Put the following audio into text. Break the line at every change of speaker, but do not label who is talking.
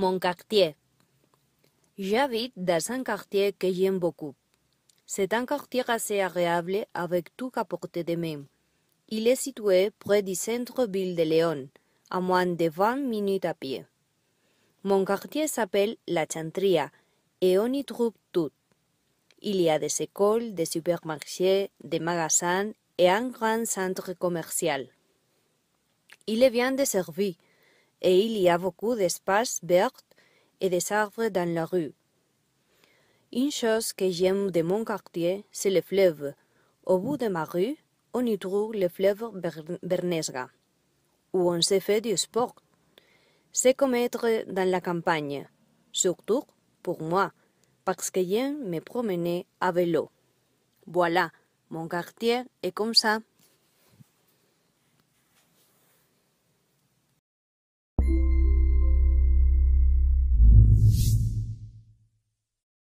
Mon quartier. J'habite dans un quartier que j'aime beaucoup. C'est un quartier assez agréable avec tout à de main. Il est situé près du centre-ville de Léon, à moins de 20 minutes à pied. Mon quartier s'appelle La Chantria et on y trouve tout. Il y a des écoles, des supermarchés, des magasins et un grand centre commercial. Il est bien desservi et il y a beaucoup d'espaces verts et des arbres dans la rue. Une chose que j'aime de mon quartier, c'est le fleuve. Au bout de ma rue, on y trouve le fleuve Bernesga, où on se fait du sport. C'est comme être dans la campagne, surtout pour moi, parce que j'aime me promener à vélo. Voilà, mon quartier est comme ça.